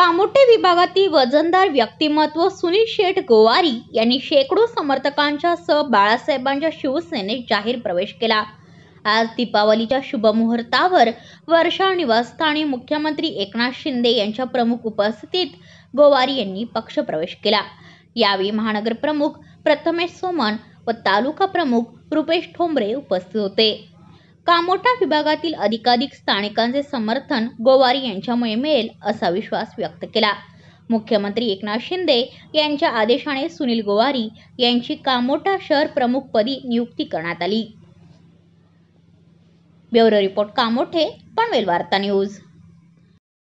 कामोटे विभागातील वजनदार व्यक्तिमत्व सुनील शेठ गोवारी यांनी शेकडो समर्थकांच्या सह बाळासाहेबांच्या शिवसेनेत जाहीर प्रवेश केला आज दीपावलीच्या शुभमुहूर्तावर वर्षा निवासस्थानी मुख्यमंत्री एकनाथ शिंदे यांच्या प्रमुख उपस्थितीत गोवारी यांनी पक्षप्रवेश केला यावेळी महानगरप्रमुख प्रथमेश सोमन व तालुका प्रमुख रुपेश ठोंबरे उपस्थित होते कामोटा विभागातील अधिकाधिक स्थानिकांचे समर्थन गोवारी यांच्यामुळे मिळेल असा विश्वास व्यक्त केला मुख्यमंत्री एकनाथ शिंदे यांच्या आदेशाने सुनील गोवारी यांची कामोठा शहर प्रमुखपदी नियुक्ती करण्यात आली ब्युरो रिपोर्ट कामोठे पनवेल वार्ता न्यूज